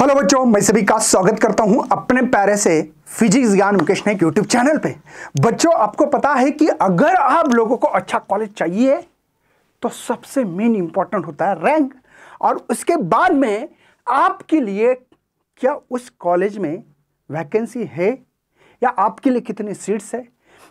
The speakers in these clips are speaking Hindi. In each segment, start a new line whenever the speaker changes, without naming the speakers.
हेलो बच्चों मैं सभी का स्वागत करता हूं अपने पैरे से फिजिक्स ज्ञान मुकेश ने यूट्यूब चैनल पे बच्चों आपको पता है कि अगर आप लोगों को अच्छा कॉलेज चाहिए तो सबसे मेन इंपॉर्टेंट होता है रैंक और उसके बाद में आपके लिए क्या उस कॉलेज में वैकेंसी है या आपके लिए कितनी सीट्स है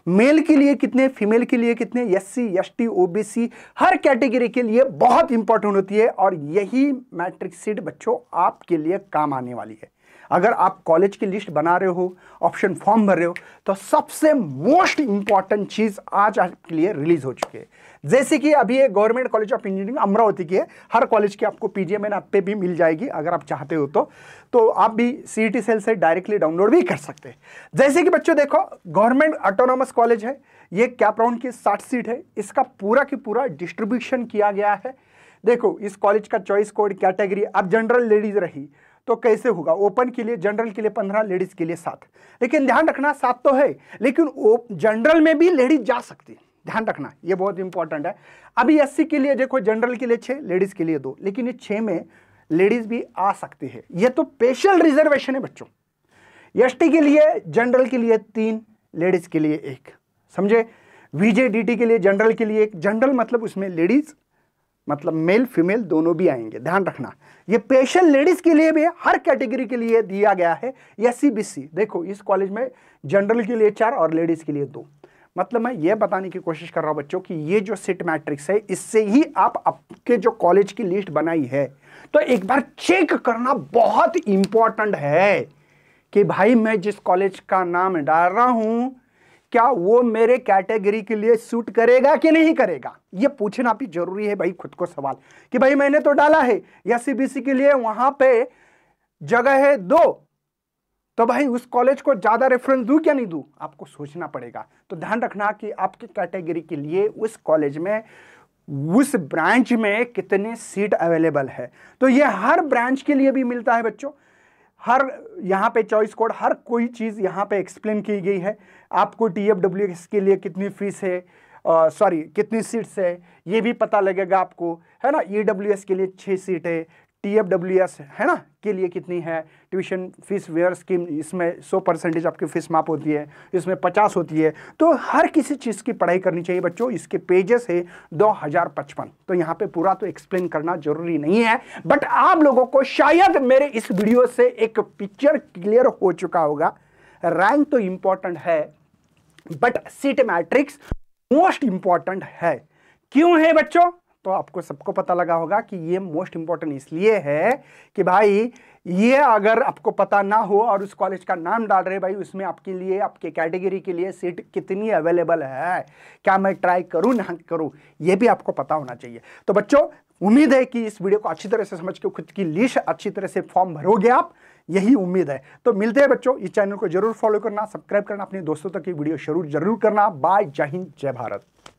मेल के लिए कितने फीमेल के लिए कितने S C S T O B C हर कैटेगरी के लिए बहुत इंपॉर्टेंट होती है और यही मैट्रिक सीट बच्चों आपके लिए काम आने वाली है अगर आप कॉलेज की लिस्ट बना रहे हो ऑप्शन फॉर्म भर रहे हो तो सबसे मोस्ट इंपॉर्टेंट चीज़ आज आपके लिए रिलीज़ हो चुकी है जैसे कि अभी ये government college of engineering Amravati की है हर कॉलेज की आपको पी जी पे भी मिल जाएगी अगर आप चाहते हो तो तो आप भी सी टी सेल से डायरेक्टली डाउनलोड भी कर सकते हैं जैसे कि बच्चों देखो गवर्नमेंट ऑटोनॉमस कॉलेज है ये कैप की साठ सीट है इसका पूरा की पूरा डिस्ट्रीब्यूशन किया गया है देखो इस कॉलेज का चॉइस कोड कैटेगरी अब जनरल लेडीज रही तो कैसे होगा ओपन के लिए जनरल के लिए पंद्रह लेडीज के लिए सात लेकिन ध्यान रखना सात तो है लेकिन जनरल में भी लेडीज जा सकती है ध्यान रखना ये बहुत इंपॉर्टेंट है अभी एससी के लिए देखो जनरल के लिए छः लेडीज़ के लिए दो लेकिन ये छः में लेडीज़ भी आ सकती है ये तो स्पेशल रिजर्वेशन है बच्चों एस के लिए जनरल के लिए तीन लेडीज़ के लिए एक समझे वीजे के लिए जनरल के लिए एक जनरल मतलब उसमें लेडीज़ मतलब मेल फीमेल दोनों भी आएंगे ध्यान रखना ये पेशेंट लेडीज़ के लिए भी हर कैटेगरी के लिए दिया गया है एस सी देखो इस कॉलेज में जनरल के लिए चार और लेडीज़ के लिए दो मतलब मैं ये बताने की कोशिश कर रहा हूँ बच्चों कि ये जो सिट मैट्रिक्स है इससे ही आप आपके जो कॉलेज की लिस्ट बनाई है तो एक बार चेक करना बहुत इंपॉर्टेंट है कि भाई मैं जिस कॉलेज का नाम डाल रहा हूँ क्या वो मेरे कैटेगरी के लिए सूट करेगा कि नहीं करेगा ये पूछना भी जरूरी है भाई खुद को सवाल कि भाई मैंने तो डाला है या सीबीसी के लिए वहां पे जगह है दो तो भाई उस कॉलेज को ज़्यादा रेफरेंस दू क्या नहीं दू आपको सोचना पड़ेगा तो ध्यान रखना कि आपके कैटेगरी के लिए उस कॉलेज में उस ब्रांच में कितने सीट अवेलेबल है तो ये हर ब्रांच के लिए भी मिलता है बच्चों हर यहाँ पे चॉइस कोड हर कोई चीज़ यहाँ पे एक्सप्लेन की गई है आपको टी एफ डब्ल्यू एस के लिए कितनी फीस है सॉरी कितनी सीट्स है ये भी पता लगेगा आपको है ना ई डब्ल्यू एस के लिए छः सीट है टी एफ डब्ल्यू एस है ना के लिए कितनी है ट्यूशन फीस वेयर स्कीम इसमें सौ परसेंटेज आपकी फीस माफ होती है इसमें पचास होती है तो हर किसी चीज़ की पढ़ाई करनी चाहिए बच्चों इसके पेजेस है दो हज़ार पचपन तो यहाँ पे पूरा तो एक्सप्लेन करना जरूरी नहीं है बट आप लोगों को शायद मेरे इस वीडियो से एक पिक्चर क्लियर हो चुका होगा रैंक तो इम्पॉर्टेंट है but seat matrix most important है क्यों है बच्चों तो आपको सबको पता लगा होगा कि ये मोस्ट इंपॉर्टेंट इसलिए है कि भाई ये अगर आपको पता ना हो और उस कॉलेज का नाम डाल रहे भाई उसमें आपके लिए आपके कैटेगरी के लिए सीट कितनी अवेलेबल है क्या मैं ट्राई करूँ ना करूँ ये भी आपको पता होना चाहिए तो बच्चों उम्मीद है कि इस वीडियो को अच्छी तरह से समझ के खुद की लिस्ट अच्छी तरह से फॉर्म भरोगे आप यही उम्मीद है तो मिलते हैं बच्चों इस चैनल को जरूर फॉलो करना सब्सक्राइब करना अपने दोस्तों तक ये वीडियो शुरू जरूर करना बाय जय हिंद जय भारत